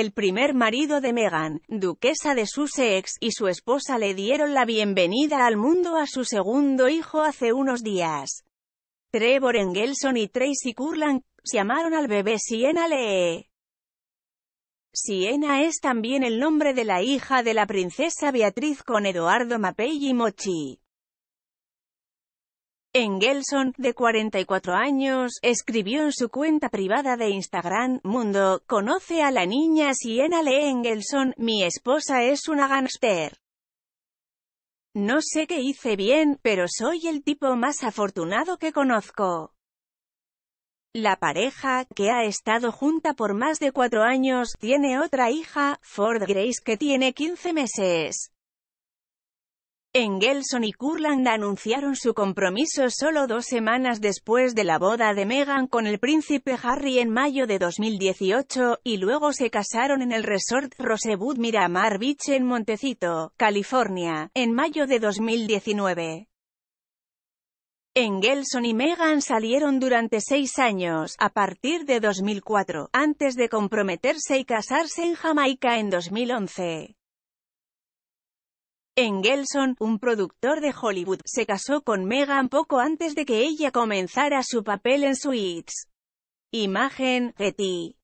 El primer marido de Meghan, duquesa de Sussex, y su esposa le dieron la bienvenida al mundo a su segundo hijo hace unos días. Trevor Engelson y Tracy Curland llamaron al bebé Siena Lee. Siena es también el nombre de la hija de la princesa Beatriz con Eduardo Mapei y Mochi. Engelson, de 44 años, escribió en su cuenta privada de Instagram, Mundo, conoce a la niña Siena Lee Engelson, mi esposa es una gangster. No sé qué hice bien, pero soy el tipo más afortunado que conozco. La pareja, que ha estado junta por más de cuatro años, tiene otra hija, Ford Grace que tiene 15 meses. Engelson y Curland anunciaron su compromiso solo dos semanas después de la boda de Meghan con el príncipe Harry en mayo de 2018, y luego se casaron en el resort Rosebud Miramar Beach en Montecito, California, en mayo de 2019. Engelson y Meghan salieron durante seis años, a partir de 2004, antes de comprometerse y casarse en Jamaica en 2011. Engelson, un productor de Hollywood, se casó con Meghan poco antes de que ella comenzara su papel en Suits. Imagen, Getty.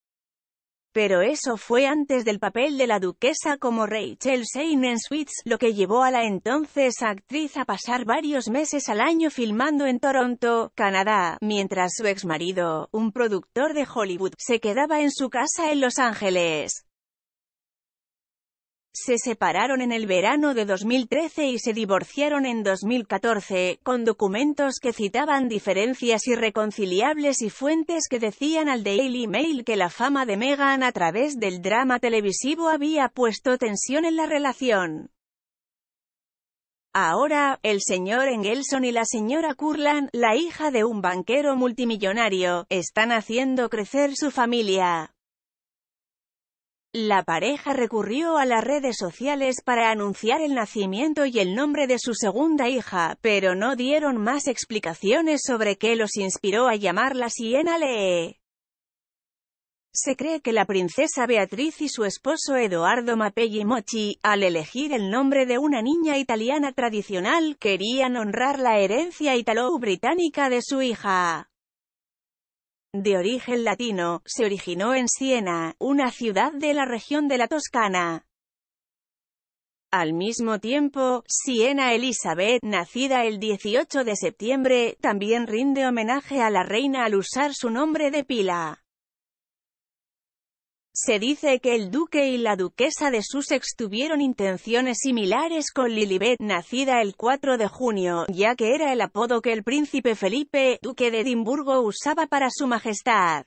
Pero eso fue antes del papel de la duquesa como Rachel Shane en Suits, lo que llevó a la entonces actriz a pasar varios meses al año filmando en Toronto, Canadá, mientras su exmarido, un productor de Hollywood, se quedaba en su casa en Los Ángeles. Se separaron en el verano de 2013 y se divorciaron en 2014, con documentos que citaban diferencias irreconciliables y fuentes que decían al Daily Mail que la fama de Meghan a través del drama televisivo había puesto tensión en la relación. Ahora, el señor Engelson y la señora Curland, la hija de un banquero multimillonario, están haciendo crecer su familia. La pareja recurrió a las redes sociales para anunciar el nacimiento y el nombre de su segunda hija, pero no dieron más explicaciones sobre qué los inspiró a llamarla Siena Lee. Se cree que la princesa Beatriz y su esposo Eduardo Mapelli Mochi, al elegir el nombre de una niña italiana tradicional, querían honrar la herencia italo-británica de su hija. De origen latino, se originó en Siena, una ciudad de la región de la Toscana. Al mismo tiempo, Siena Elizabeth, nacida el 18 de septiembre, también rinde homenaje a la reina al usar su nombre de pila. Se dice que el duque y la duquesa de Sussex tuvieron intenciones similares con Lilibet, nacida el 4 de junio, ya que era el apodo que el príncipe Felipe, duque de Edimburgo usaba para su majestad.